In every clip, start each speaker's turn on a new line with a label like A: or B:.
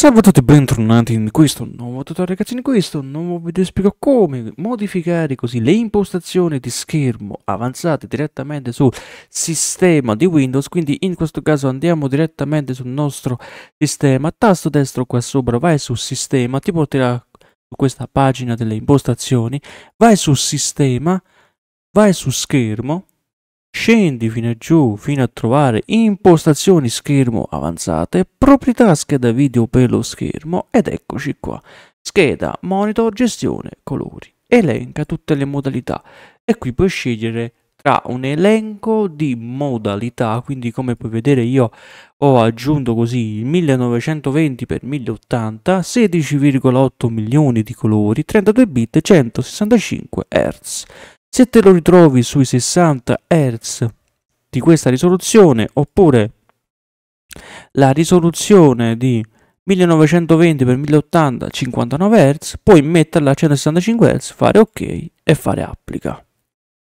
A: Salve a tutti e bentornati in questo nuovo tutorial ragazzi, in questo nuovo video spiego come modificare così le impostazioni di schermo avanzate direttamente sul sistema di Windows, quindi in questo caso andiamo direttamente sul nostro sistema, tasto destro qua sopra, vai sul sistema, ti porterà su questa pagina delle impostazioni, vai sul sistema, vai su schermo, scendi fino giù fino a trovare impostazioni schermo avanzate, proprietà scheda video per lo schermo ed eccoci qua. Scheda, monitor, gestione, colori. Elenca tutte le modalità e qui puoi scegliere tra un elenco di modalità, quindi come puoi vedere io ho aggiunto così 1920x1080, 16,8 milioni di colori, 32 bit, 165 Hz. Se te lo ritrovi sui 60 Hz di questa risoluzione oppure la risoluzione di 1920x1080 59 Hz, puoi metterla a 165 Hz, fare ok e fare applica.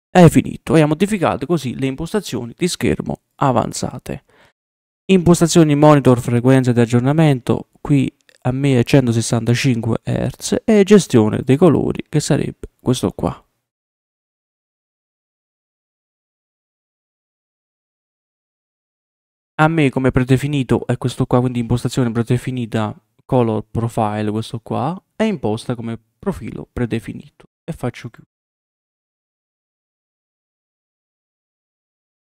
A: è finito, hai modificato così le impostazioni di schermo avanzate. Impostazioni monitor frequenza di aggiornamento,
B: qui a me è 165 Hz e gestione dei colori che sarebbe questo qua. a me come predefinito è questo qua, quindi impostazione predefinita color profile, questo qua, è imposta come profilo predefinito e faccio chiudere.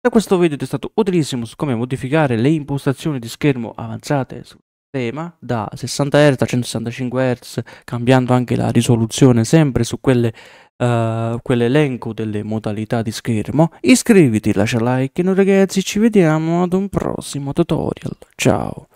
B: Da questo video ti è stato utilissimo su come modificare le impostazioni di schermo avanzate sul sistema da
A: 60 Hz a 165 Hz, cambiando anche la risoluzione sempre su quelle eh, quell'elenco delle modalità di schermo, iscriviti, lascia like, noi ragazzi
B: ci vediamo ad un prossimo tutorial, ciao!